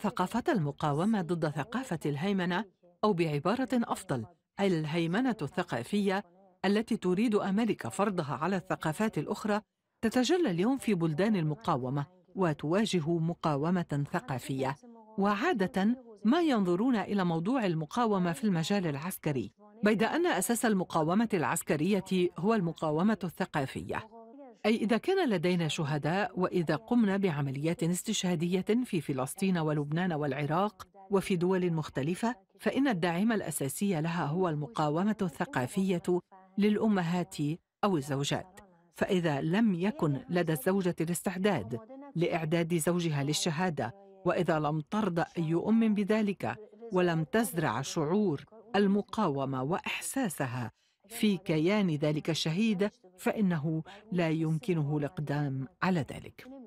ثقافة المقاومة ضد ثقافة الهيمنة أو بعبارة أفضل الهيمنة الثقافية التي تريد أمريكا فرضها على الثقافات الأخرى تتجلى اليوم في بلدان المقاومة وتواجه مقاومة ثقافية وعادة ما ينظرون إلى موضوع المقاومة في المجال العسكري بيد أن أساس المقاومة العسكرية هو المقاومة الثقافية أي إذا كان لدينا شهداء وإذا قمنا بعمليات استشهادية في فلسطين ولبنان والعراق وفي دول مختلفة فإن الداعم الأساسي لها هو المقاومة الثقافية للأمهات أو الزوجات فإذا لم يكن لدى الزوجة الاستعداد لإعداد زوجها للشهادة وإذا لم ترضى أي أم بذلك ولم تزرع شعور المقاومة وإحساسها في كيان ذلك الشهيد فانه لا يمكنه الاقدام على ذلك